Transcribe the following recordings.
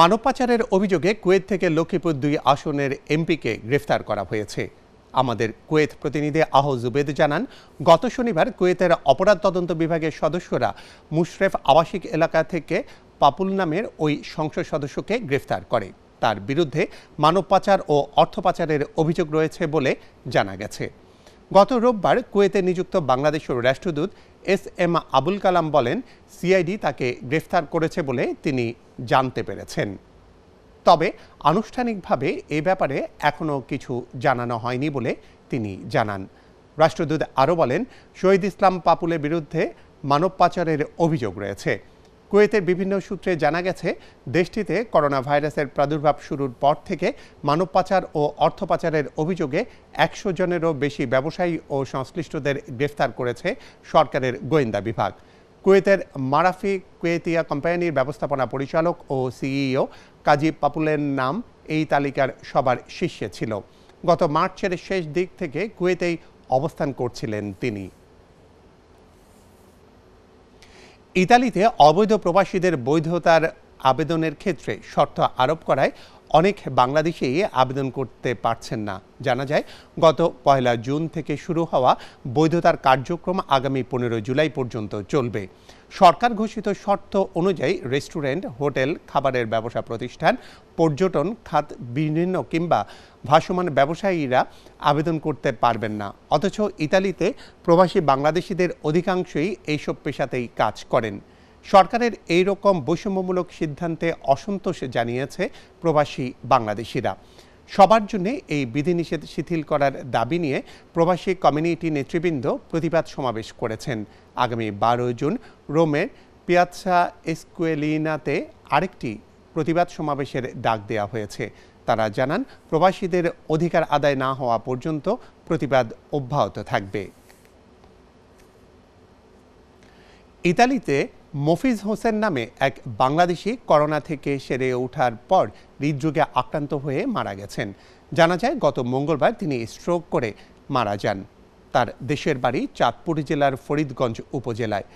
মানব পাচারের অভিযোগে কুয়েত থেকে লক্ষ্মীপুর দুই আসনের এমপিকে গ্রেফতার করা হয়েছে আমাদের কুয়েত প্রতিনিধি আহ জুবেদ জানান গত শনিবার কুয়েতের অপরাধ তদন্ত বিভাগের সদস্যরা মুশরেফ আবাসিক এলাকা থেকে পাপুল নামের ওই সংসদ সদস্যকে গ্রেফতার করে তার বিরুদ্ধে মানব পাচার ও অর্থ পাচারের অভিযোগ রয়েছে বলে জানা গেছে গত রোববার কুয়েতে নিযুক্ত বাংলাদেশের রাষ্ট্রদূত এস এম আবুল কালাম বলেন সিআইডি তাকে গ্রেফতার করেছে বলে তিনি জানতে পেরেছেন তবে আনুষ্ঠানিকভাবে এ ব্যাপারে এখনও কিছু জানানো হয়নি বলে তিনি জানান রাষ্ট্রদূত আরও বলেন শহীদ ইসলাম পাপুলের বিরুদ্ধে মানব পাচারের অভিযোগ রয়েছে কুয়েতের বিভিন্ন সূত্রে জানা গেছে দেশটিতে করোনা ভাইরাসের প্রাদুর্ভাব শুরুর পর থেকে মানব পাচার ও অর্থ পাচারের অভিযোগে একশো জনেরও বেশি ব্যবসায়ী ও সংশ্লিষ্টদের গ্রেফতার করেছে সরকারের গোয়েন্দা বিভাগ কুয়েতের মারাফি কুয়েতিয়া কোম্পানির ব্যবস্থাপনা পরিচালক ও সিইও কাজী পাপুলের নাম এই তালিকার সবার শীর্ষে ছিল গত মার্চের শেষ দিক থেকে কুয়েতেই অবস্থান করছিলেন তিনি ইতালিতে অবৈধ প্রবাসীদের বৈধতার আবেদনের ক্ষেত্রে শর্ত আরোপ করায় অনেক বাংলাদেশে আবেদন করতে পারছেন না জানা যায় গত পয়লা জুন থেকে শুরু হওয়া বৈধতার কার্যক্রম আগামী পনেরো জুলাই পর্যন্ত চলবে সরকার ঘোষিত শর্ত অনুযায়ী রেস্টুরেন্ট হোটেল খাবারের ব্যবসা প্রতিষ্ঠান পর্যটন খাত বিভিন্ন কিংবা ভাসমান ব্যবসায়ীরা আবেদন করতে পারবেন না অথচ ইতালিতে প্রবাসী বাংলাদেশিদের অধিকাংশই এইসব পেশাতেই কাজ করেন সরকারের এই রকম বৈষম্যমূলক সিদ্ধান্তে অসন্তোষ জানিয়েছে প্রবাসী বাংলাদেশিরা সবার জন্য এই বিধিনিষেধ শিথিল করার দাবি নিয়ে প্রবাসী কমিউনিটি নেতৃবৃন্দ প্রতিবাদ সমাবেশ করেছেন আগামী বারোই জুন রোমের পিয়াৎসা এসকুয়েলিনাতে আরেকটি প্রতিবাদ সমাবেশের ডাক দেওয়া হয়েছে তারা জানান প্রবাসীদের অধিকার আদায় না হওয়া পর্যন্ত প্রতিবাদ অব্যাহত থাকবে ইতালিতে মফিজ হোসেন নামে এক বাংলাদেশি করোনা থেকে সেরে ওঠার পর হৃদরোগে আক্রান্ত হয়ে মারা গেছেন জানা যায় গত মঙ্গলবার তিনি স্ট্রোক করে মারা যান তার দেশের বাড়ি চাঁদপুর জেলার ফরিদগঞ্জ উপজেলায়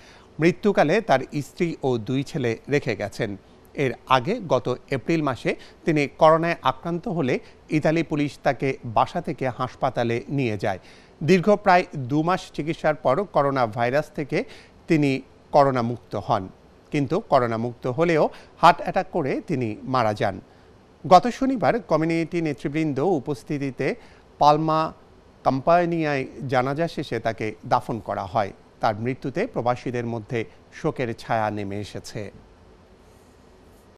মৃত্যুকালে তার স্ত্রী ও দুই ছেলে রেখে গেছেন এর আগে গত এপ্রিল মাসে তিনি করোনায় আক্রান্ত হলে ইতালি পুলিশ তাকে বাসা থেকে হাসপাতালে নিয়ে যায় দীর্ঘ প্রায় দু মাস চিকিৎসার পর করোনা ভাইরাস থেকে তিনি করোনামুক্ত হন কিন্তু করোনামুক্ত হলেও হার্ট অ্যাটাক করে তিনি মারা যান গত শনিবার কমিউনিটি নেতৃবৃন্দ উপস্থিতিতে পালমা কাম্পানিয়ায় জানাজা শেষে তাকে দাফন করা হয় তার মৃত্যুতে প্রবাসীদের মধ্যে শোকের ছায়া নেমে এসেছে